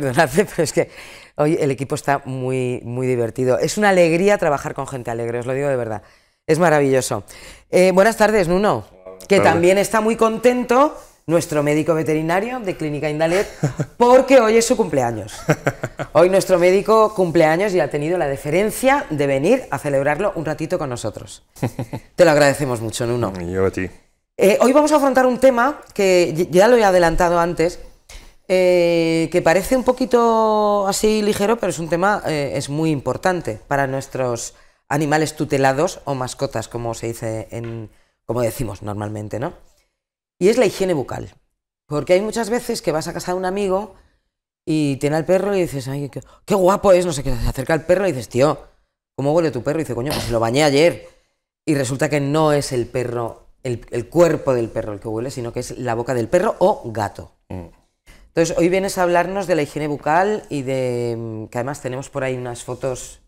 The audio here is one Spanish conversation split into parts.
perdonadme, pero es que hoy el equipo está muy, muy divertido. Es una alegría trabajar con gente alegre, os lo digo de verdad. Es maravilloso. Eh, buenas tardes, Nuno, que también está muy contento nuestro médico veterinario de Clínica Indalet, porque hoy es su cumpleaños. Hoy nuestro médico cumpleaños y ha tenido la deferencia de venir a celebrarlo un ratito con nosotros. Te lo agradecemos mucho, Nuno. ...y Yo a ti. Eh, hoy vamos a afrontar un tema que ya lo he adelantado antes, eh, que parece un poquito así ligero, pero es un tema, eh, es muy importante para nuestros animales tutelados o mascotas, como se dice como decimos normalmente, ¿no? Y es la higiene bucal. Porque hay muchas veces que vas a casa de un amigo y tiene al perro y dices, ay, qué, guapo es, no sé qué, se acerca al perro y dices, tío, ¿cómo huele tu perro? Y dice, coño, pues lo bañé ayer. Y resulta que no es el perro, el, cuerpo del perro el que huele, sino que es la boca del perro o gato. Mm. Entonces, hoy vienes a hablarnos de la higiene bucal y de mm, que además tenemos por ahí unas fotos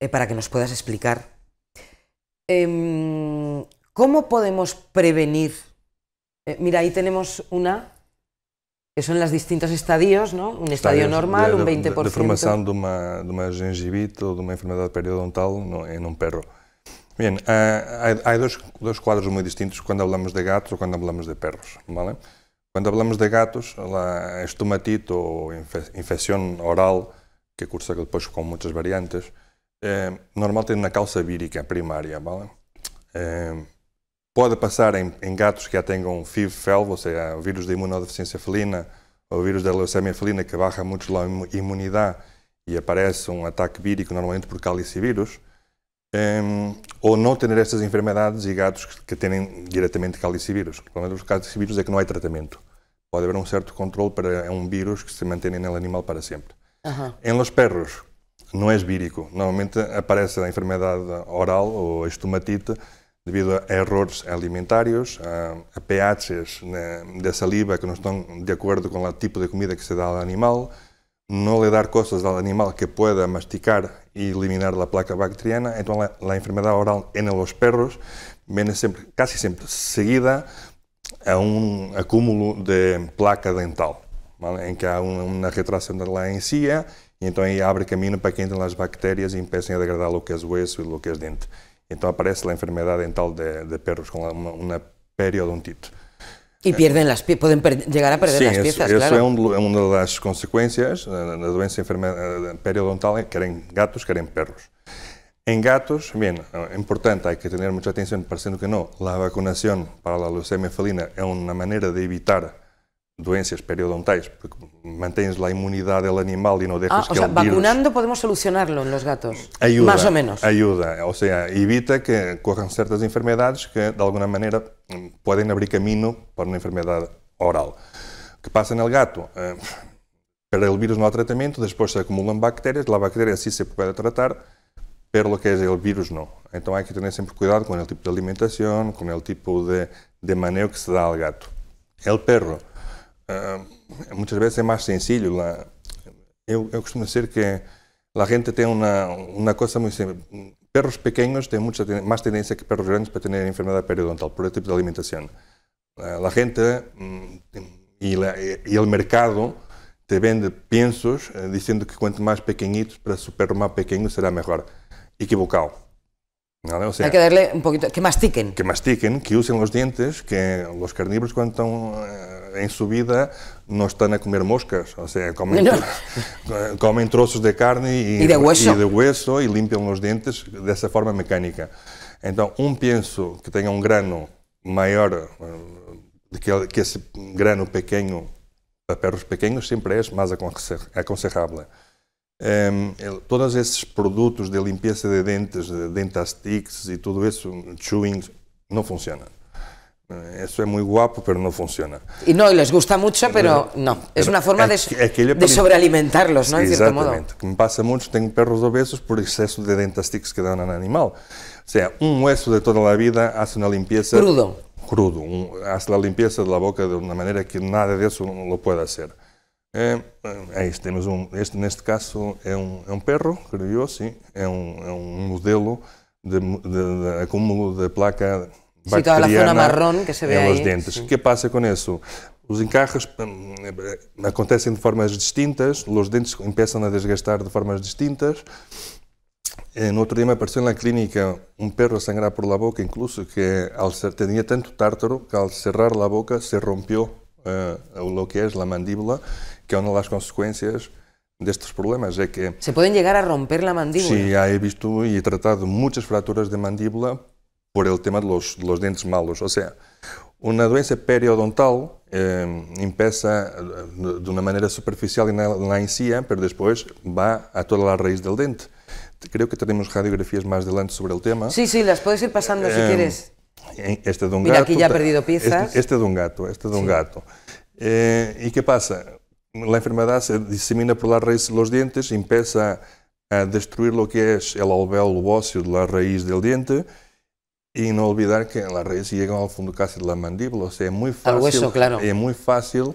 eh, para que nos puedas explicar. Em, ¿Cómo podemos prevenir? Eh, mira, ahí tenemos una que son los distintos estadios, ¿no? Un estadio normal, un 20%. De, de de una de o de una enfermedad periodontal en un perro. Bien, eh, hay dos cuadros muy distintos cuando hablamos de gatos o cuando hablamos de perros, vale? Quando falamos de gatos, la é estomatite ou infecção oral, que cursa depois com muitas variantes, é, eh, normalmente na calça vírica primária, vale? É, pode passar em, em, gatos que já tenham FIV, FEL, ou seja, o vírus da imunodeficiência felina, ou o vírus da leucemia felina, que barra muito a imunidade e aparece um ataque vírico, normalmente por calicivírus, ou não ter estas enfermidades e gatos que, que têm diretamente calicivírus. Pelo menos os calicivírus é que não há tratamento pode haver um certo controle para é um vírus que se mantém no animal para sempre. Uhum. Em los perros, não é vírico. Normalmente aparece a enfermidade oral ou estomatite devido a erros alimentários, a, a pHs né, da saliva que não estão de acordo com o tipo de comida que se dá ao animal, não lhe dar coisas ao animal que pueda masticar e eliminar a placa bacteriana. Então, a enfermidade oral em los perros vem sempre, quase sempre seguida a é um acúmulo de placa dental, em que há uma retração da laencia, é, e então aí abre caminho para que entrem as bactérias e empecem a degradar o que é osso e o que é dente. Então aparece a enfermidade dental de, de perros com uma, uma periodontite. E as las podem chegar a perder Sim, las piezas, isso, claro. Isso é, um, é uma das consequências eh, da doença eh, periodontal, querem gatos, querem perros. En gatos, bien, eh, importante, hay que tener mucha atención, pareciendo que no, la vacunación para la leucemia felina es una manera de evitar enfermedades periodontales, porque la inmunidad del animal y no dejas ah, o sea, vacunando podemos solucionarlo en los gatos, ayuda, más o menos. Ayuda, o sea, evita que corran ciertas enfermedades que de alguna manera mm, pueden abrir camino para una enfermedad oral. ¿Qué pasa en el gato? Eh, para el virus no hay tratamiento, después se acumulan bacterias, la bacteria sí se puede tratar, pero lo então que es el virus no. Entonces hay que tener siempre cuidado con el tipo de alimentación, con el tipo de, de manejo que se da al gato. El perro uh, ah, muchas veces es é más sencillo. La, yo, yo costumo decir que la gente tiene una, una cosa muy simple. Perros pequeños tienen mucha, más tendencia que perros grandes para tener enfermedad periodontal por el tipo de alimentación. Uh, ah, la gente y, la, y el mercado te vende piensos eh, diciendo que cuanto más pequeñitos para su perro más pequeño será mejor equivocado. ¿vale? O sea, Hay que darle un poquito, que mastiquen. Que mastiquen, que usen los dientes, que los carnívoros cuando están em eh, en su vida no están a comer moscas, o sea, comen, no. comen trozos de carne y, y, de hueso. y de hueso y limpian los dientes de esa forma mecánica. Então, um pienso que tenha um grano maior eh, que, que esse grano pequeno para perros pequenos sempre é mais aconserrável. Em, todos esos productos de limpieza de dentes, de y todo eso eso, chewing, no funciona. Eso eh, es muy guapo, pero no funciona. Y e no, e les gusta mucho, eh, pero no. es una forma de, sobrealimentarlos, ¿no? En em cierto modo. Exactamente. Me pasa mucho, tengo perros obesos por exceso de dentastics que dan al animal. O sea, un um hueso de toda la vida hace una limpieza... Crudo. Crudo. hace um, la limpieza de la boca de una manera que nada de eso lo puede hacer. É, é isso, temos um, este neste caso é um, é um perro, creio eu, sim, é um, é um modelo de, de, de acúmulo de placa bacteriana sí, em os dentes. O que passa com isso? Os encarros acontecem de formas distintas, os dentes começam a desgastar de formas distintas. No outro dia me apareceu na clínica um perro a sangrar por la boca, incluso que tinha tanto tártaro que ao cerrar a boca se rompeu o eh, lo que es la mandíbula, que una de las consecuencias de estos problemas es que... ¿Se pueden llegar a romper la mandíbula? Sí, he visto y he tratado muchas fracturas de mandíbula por el tema de los, dientes malos. O sea, una dolencia periodontal empieza eh, eh, de una manera superficial en la, encía, pero después va a toda la raíz del diente. Creo que tenemos radiografías más adelante sobre el tema. Sí, sí, las puedes ir pasando si quieres. Eh, este é de um Mira, gato. aquí perdido Este, este, de um gato, este de um gato. e eh, ¿Y qué pasa? A enfermedad se dissemina por raiz dos de los dientes, empieza a destruir o que é o alvéolo óseo de la do del diente não olvidar que las raiz llegan ao fundo casi de la mandíbula. ou seja é muito fácil. Al hueso, claro. é muito fácil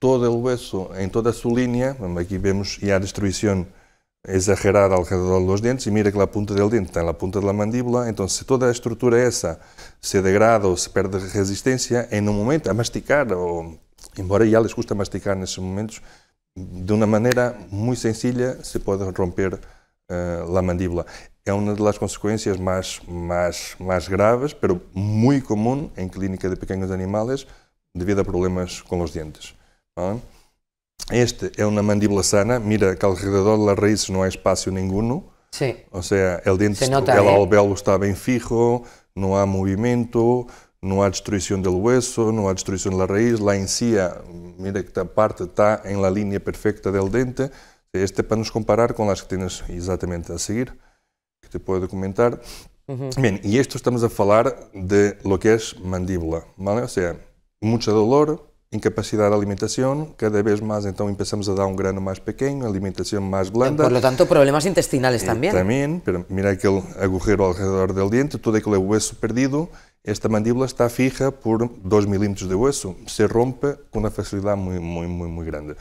todo o hueso em toda su línea. aqui vemos a destruição exagerada alrededor de los dentes y mira que la punta del diente está en la punta de la mandíbula, entonces se toda la estructura é esa se degrada o se pierde resistencia, en un momento a masticar, o, embora ya les gusta masticar en esos momentos, de una manera muy sencilla se puede romper uh, la mandíbula. Es é una de las consecuencias más, más, más graves, pero muy común en clínica de pequeños animales debido a problemas con los dientes. Tá este é uma mandíbula sana, mira que redor de las raíces não há espaço nenhum. Sí. Ou seja, o dente, o ¿eh? alvéolo está bem fijo, não há movimento, não há destruição do hueso, não há destruição de la Lá em cima, mira que esta parte está em la línea perfecta del dente. Este é para nos comparar com as que tens exatamente a seguir, que te puedo comentar. Uhum. Bem, e isto estamos a falar de lo que é mandíbula, vale? ou seja, muito dolor, incapacidad de alimentación, cada vez más entonces empezamos a dar un grano más pequeño alimentación más blanda. Por lo tanto, problemas eh, también también pero mira el agujero alrededor del diente todo aquel hueso perdido, esta mandíbula está fija por 2 milímetros de hueso, se rompe con una facilidad muy muy muy muy grande.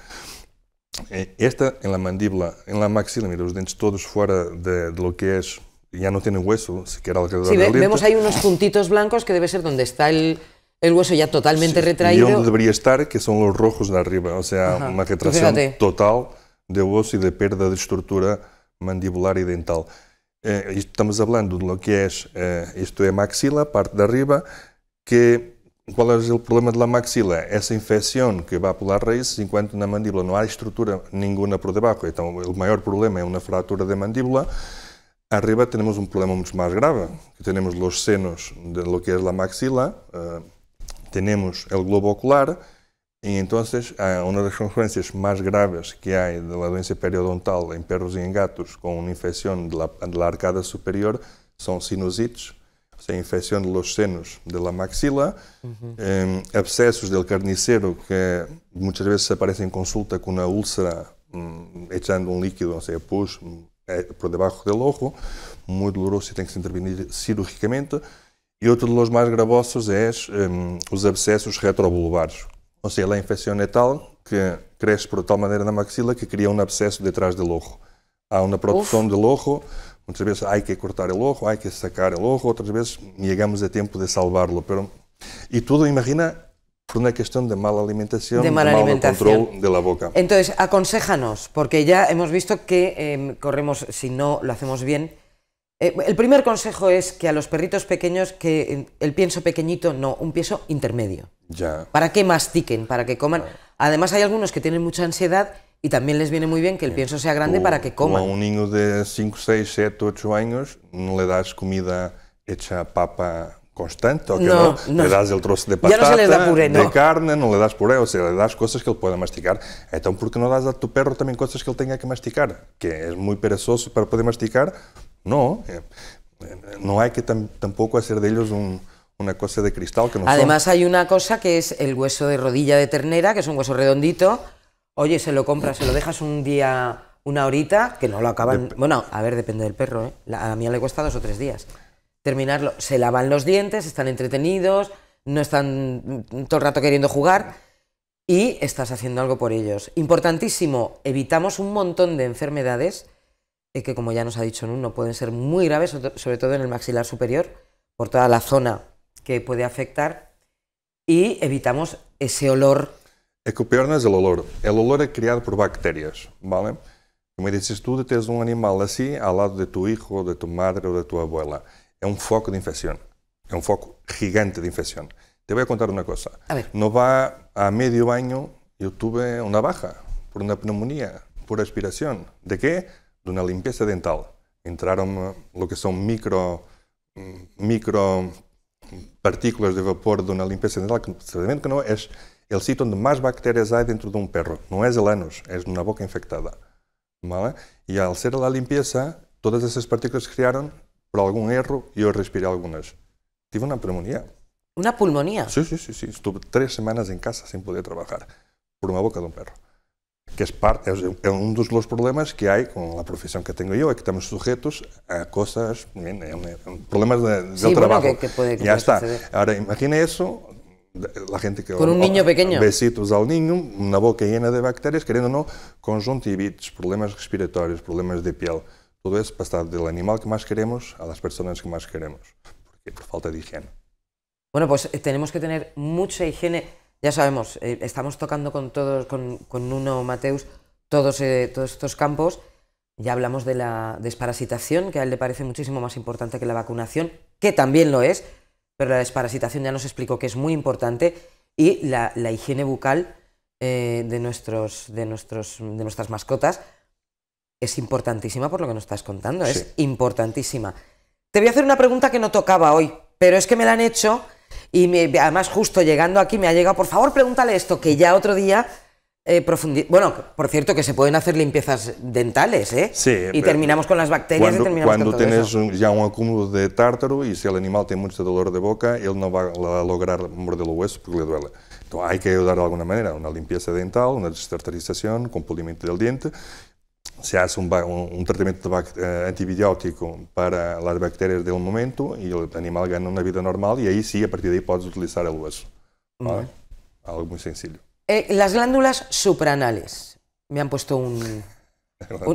Eh, esta, en la mandíbula, en la maxila, mira, los dientes todos fuera de, lo que es, ya no tiene hueso, siquiera alrededor del diente diente. vemos ahí unos puntitos blancos que debe ser donde está el, el hueso ya totalmente sí, retraído. Y donde debería estar, que son los rojos de arriba, o sea, Ajá. una retracción total de hueso y de pérdida de estructura mandibular y dental. Eh, estamos hablando de lo que es, eh, esto es maxila, parte de arriba, que ¿Cuál es el problema de la maxila? Esa infección que va por las raíces, enquanto la mandíbula no hay estructura ninguna por debajo, entonces el mayor problema es una fractura de mandíbula. Arriba tenemos un problema mucho más grave, que tenemos los senos de lo que es la maxila, eh, tenemos o globo ocular e então ah, uma das consequências mais graves que há da doença periodontal em perros e em gatos com uma infecção da arcada superior são sinusites, infecção sea, de los senos de la maxila, abscessos mm, eh, del carniceiro que muitas vezes aparecem em consulta com uma úlcera echando um líquido, ou seja, pus por debaixo do ojo, muito doloroso e tem que ser intervenido cirurgicamente e outro dos mais gravosos é um, os abscessos retrobulbares. Ou seja, a infecção é tal que cresce por tal maneira na maxila que cria um abscesso detrás do ojo. Há uma produção de ojo, muitas vezes há que cortar o ojo, há que sacar o ojo, outras vezes chegamos a tempo de salvá-lo. Pero... E tudo, imagina, por uma questão de mala alimentação, de, mala de mal de la boca. Entonces, aconséjanos, porque já hemos visto que eh, corremos, se não lo hacemos bien, Eh, el primer consejo es que a los perritos pequeños, que el pienso pequeñito, no, un pienso intermedio. Ya. Para que mastiquen, para que coman. Además hay algunos que tienen mucha ansiedad y también les viene muy bien que el pienso sea grande para que coman. A un niño de 5, 6, 7, 8 años no le das comida hecha papa constante, o que no, no, le das el trozo de patata, no se da puré, de carne, no le das puré, o sea, le das cosas que él pueda masticar. Entonces, ¿por qué no das a tu perro también cosas que él tenga que masticar? Que es muy perezoso para poder masticar, no, eh, eh, no hay que tampoco hacer de ellos una cosa de cristal que no Además hay una cosa que es el hueso de rodilla de ternera, que es un hueso redondito. Oye, se lo compras, se lo dejas un día, una horita, que no lo acaban... bueno, a ver, depende del perro, ¿eh? a mí le cuesta dos o tres días terminarlo. Se lavan los dientes, están entretenidos, no están mm, todo el rato queriendo jugar y estás haciendo algo por ellos. Importantísimo, evitamos un montón de enfermedades que como ya nos ha dicho Nuno, pueden ser muy graves, sobre todo en el maxilar superior, por toda la zona que puede afectar, y evitamos ese olor. Es que o peor no es el olor, el olor es creado por bacterias, vale? Como tú, tu, tens un animal así, al lado de tu hijo, de tu madre, o de tu abuela. es un foco de infección, es un foco gigante de infección. Te voy a contar una cosa. No va a medio baño yo tuve una baja por una neumonía por aspiración. ¿De qué? de una limpeza dental. Entraram eh, o que são micro, mm, micro mm, partículas de vapor de uma limpeza dental, que precisamente que não é el sítio onde mais bactérias há dentro de um perro. Não é o ânus, é na boca infectada. ¿vale? E ao ser la limpeza, todas essas partículas criaram por algum erro e eu respiré algumas. Tive uma pneumonia. Una pulmonía. Sí, sí, sí, sí. Estuve tres semanas en casa sin poder trabajar por una boca de un perro. que es parte, é um dos los problemas que há com a profissão que tenho eu, é que estamos sujeitos a coisas, problemas de, sí, trabalho. Bueno, que, que puede, que ya está. Suceder. Ahora, imagine isso la gente que... Con un niño pequeño. Besitos al niño, una boca llena de bacterias, queriendo o no, conjuntivitis, problemas respiratórios, problemas de piel. Tudo isso passado do animal que mais queremos a las personas que mais queremos, porque por falta de higiene. Bueno, pues eh, tenemos que tener mucha higiene. ya sabemos, eh, estamos tocando con todos, con, Mateus, todos, eh, todos estos campos. Ya hablamos de la desparasitación, que a él le parece muchísimo más importante que la vacunación, que también lo es, pero la desparasitación ya nos explicó que es muy importante, y la, higiene bucal eh, de, nuestros, de, nuestros, de nuestras mascotas es importantísima por lo que nos estás contando, es importantísima. Te voy a hacer una pregunta que no tocaba hoy, pero es que me la han hecho y además justo llegando aquí me ha llegado, por favor, pregúntale esto, que ya otro día eh, bueno, por cierto, que se pueden hacer limpiezas dentales, ¿eh? Sí. Y eh, terminamos con las bacterias cuando, y terminamos cuando con tienes ya un acúmulo de tártaro y si el animal tiene mucho dolor de boca, él no va a lograr morder los huesos porque le duele. Entonces hay que ayudar de alguna manera, una limpieza dental, una destartarización, con pulimento del diente se hace un, tratamiento eh, antibiótico para las bacterias del momento y el animal gana una vida normal y ahí sí, a partir de ahí puedes utilizar el hueso. Algo muy sencillo. Eh, las glándulas supranales. Me han puesto un,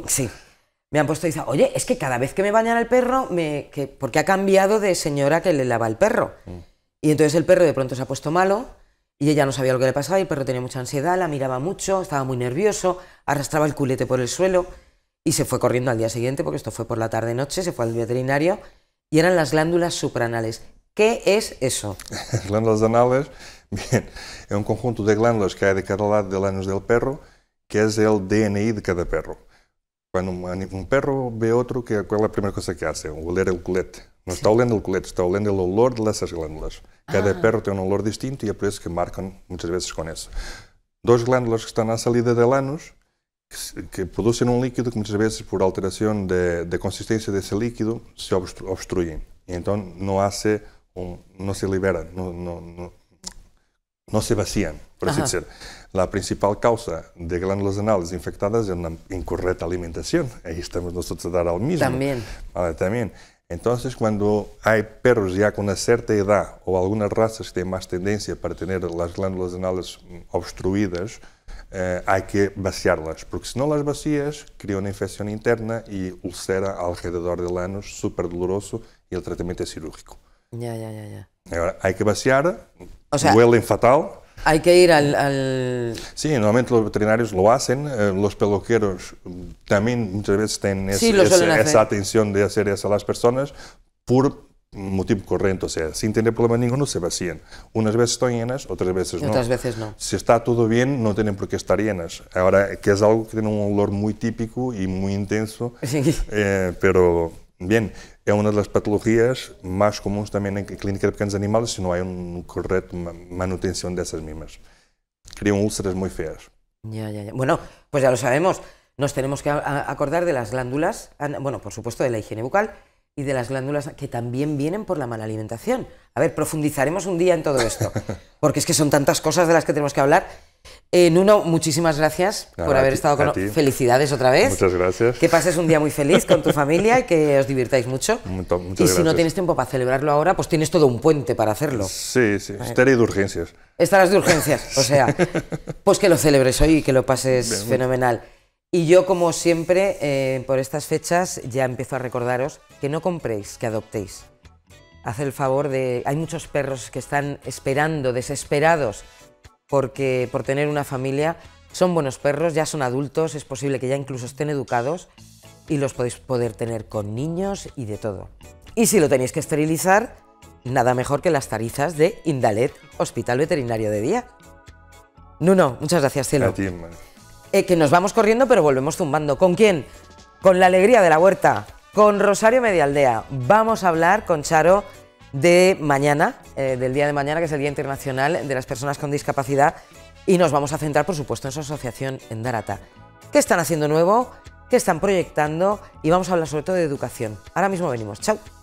sí. Me han puesto y dicen, oye, es que cada vez que me bañan al perro, porque ha cambiado de señora que le lava el perro. Mm. Y entonces el perro de pronto se ha puesto malo y ella no sabía lo que le pasaba y el perro tenía mucha ansiedad, la miraba mucho, estaba muy nervioso, arrastraba el culete por el suelo y se fue corriendo al día siguiente, porque esto fue por la tarde-noche, se fue al veterinario y eran las glándulas supranales. ¿Qué es eso? Las glándulas anales, bien, es un conjunto de glándulas que hay de cada lado del anus del perro, que es el DNI de cada perro. Cuando un perro ve otro, ¿cuál es la primera cosa que hace? Oler el culete. mas está olhando o colete, está olhando o olor dessas glândulas. Cada ah. perro tem um olor distinto e é por isso que marcam muitas vezes com isso. Dois glândulas que estão na salida de lanos, que, que, um líquido que muitas vezes, por alteração da consistência desse líquido, se obstru, obstruem. Então não há se, um, não se libera não, não, não, não se vaciam, por assim dizer. A principal causa de glândulas anais infectadas é uma incorreta alimentação. Aí estamos nós a dar ao mesmo. Também. também. Entonces, cuando hay perros ya con una cierta edad o algunas razas que tienen más tendencia para tener las glándulas anales mm, obstruidas, eh, hay que vaciarlas, porque si no las vacías, crea una infección interna y ulcera alrededor del anus, súper doloroso, y el tratamiento es cirúrgico. Ya, ya, ya, ya. Ahora, hay que vaciar, o sea, huelen fatal, Hay que ir al, Sí, normalmente los veterinarios lo hacen, eh, los peluqueros también muchas veces tienen esa atención de hacer eso a las personas por motivo corriente, o sea, sin tener problema ninguno se vacían. Unas veces están llenas, otras veces no. Otras veces no. Si está todo bien, no tienen por qué estar llenas. Ahora, que es algo que tiene un olor muy típico y muy intenso, eh, pero bien es una de las patologías más comunes también en clínica de pequeños animales si no hay una correcta manutención de esas mismas. Crean úlceras muy feas. Ya, ya, ya. Bueno, pues ya lo sabemos. Nos tenemos que acordar de las glándulas, bueno, por supuesto de la higiene bucal y de las glándulas que también vienen por la mala alimentación. A ver, profundizaremos un día en todo esto, porque es que son tantas cosas de las que tenemos que hablar en eh, uno muchísimas gracias por haber estado con nosotros. Felicidades otra vez. Muchas gracias. Que pases un día muy feliz con tu familia y que os divirtáis mucho. y si no tienes tiempo para celebrarlo ahora, pues tienes todo un puente para hacerlo. Sí, sí. Estaré de urgencias. Estarás de urgencias, o sea. pues que lo celebres hoy y que lo pases fenomenal. Y yo, como siempre, eh, por estas fechas ya empiezo a recordaros que no compréis, que adoptéis. Haz el favor de... Hay muchos perros que están esperando, desesperados porque por tener una familia son buenos perros, ya son adultos, es posible que ya incluso estén educados y los podéis poder tener con niños y de todo. Y si lo tenéis que esterilizar, nada mejor que las tarizas de Indalet, Hospital Veterinario de Día. Nuno, muchas gracias, cielo. Eh, que nos vamos corriendo, pero volvemos zumbando. ¿Con quién? Con la alegría de la huerta, con Rosario Medialdea. Vamos a hablar con Charo de mañana, eh, del día de mañana, que es el Día Internacional de las Personas con Discapacidad, y nos vamos a centrar, por supuesto, en su asociación en Darata. ¿Qué están haciendo nuevo? ¿Qué están proyectando? Y vamos a hablar sobre todo de educación. Ahora mismo venimos. Chao.